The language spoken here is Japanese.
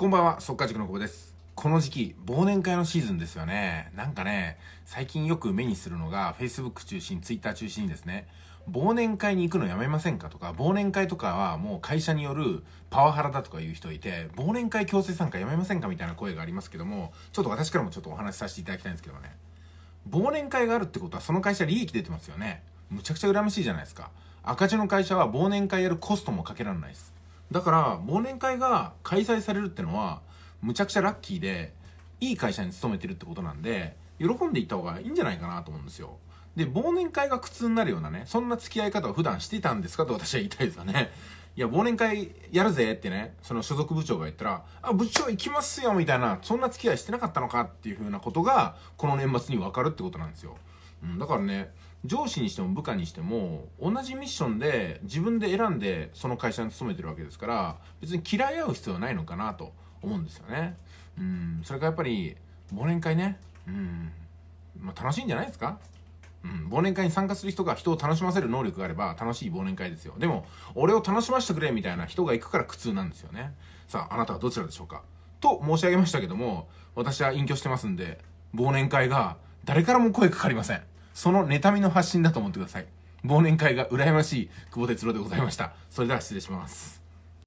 こんばんは、速稼塾の久保です。この時期、忘年会のシーズンですよね。なんかね、最近よく目にするのが、Facebook 中心、Twitter 中心にですね、忘年会に行くのやめませんかとか、忘年会とかはもう会社によるパワハラだとかいう人いて、忘年会強制参加やめませんかみたいな声がありますけども、ちょっと私からもちょっとお話しさせていただきたいんですけどね。忘年会があるってことは、その会社利益出てますよね。むちゃくちゃ羨ましいじゃないですか。赤字の会社は忘年会やるコストもかけられないです。だから忘年会が開催されるってのはむちゃくちゃラッキーでいい会社に勤めてるってことなんで喜んでいった方がいいんじゃないかなと思うんですよで忘年会が苦痛になるようなねそんな付き合い方を普段してたんですかと私は言いたいですよね いや忘年会やるぜってねその所属部長が言ったら「あ部長行きますよ」みたいなそんな付き合いしてなかったのかっていう風なことがこの年末に分かるってことなんですようん、だからね上司にしても部下にしても同じミッションで自分で選んでその会社に勤めてるわけですから別に嫌い合う必要はないのかなと思うんですよね。うん、それからやっぱり忘年会ね、うんまあ、楽しいんじゃないですかうん、忘年会に参加する人が人を楽しませる能力があれば楽しい忘年会ですよ。でも、俺を楽しませてくれみたいな人が行くから苦痛なんですよね。さあ、あなたはどちらでしょうかと申し上げましたけども、私は隠居してますんで、忘年会が誰からも声かかりません。その妬みの発信だと思ってください。忘年会が羨ましい久保哲郎でございました。それでは失礼します。